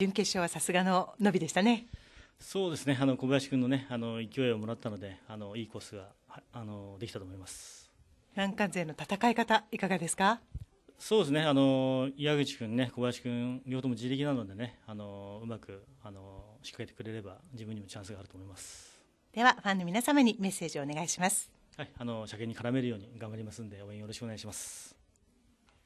準決勝はさすがの伸びでしたね。そうですね。あの小林君のね、あの勢いをもらったので、あのいいコースがあのできたと思います。難関勢の戦い方いかがですか。そうですね。あの矢口君ね、小林君両方とも自力なのでね、あのうまくあの仕掛けてくれれば自分にもチャンスがあると思います。ではファンの皆様にメッセージをお願いします。はい、あの車検に絡めるように頑張りますんで応援よろしくお願いします。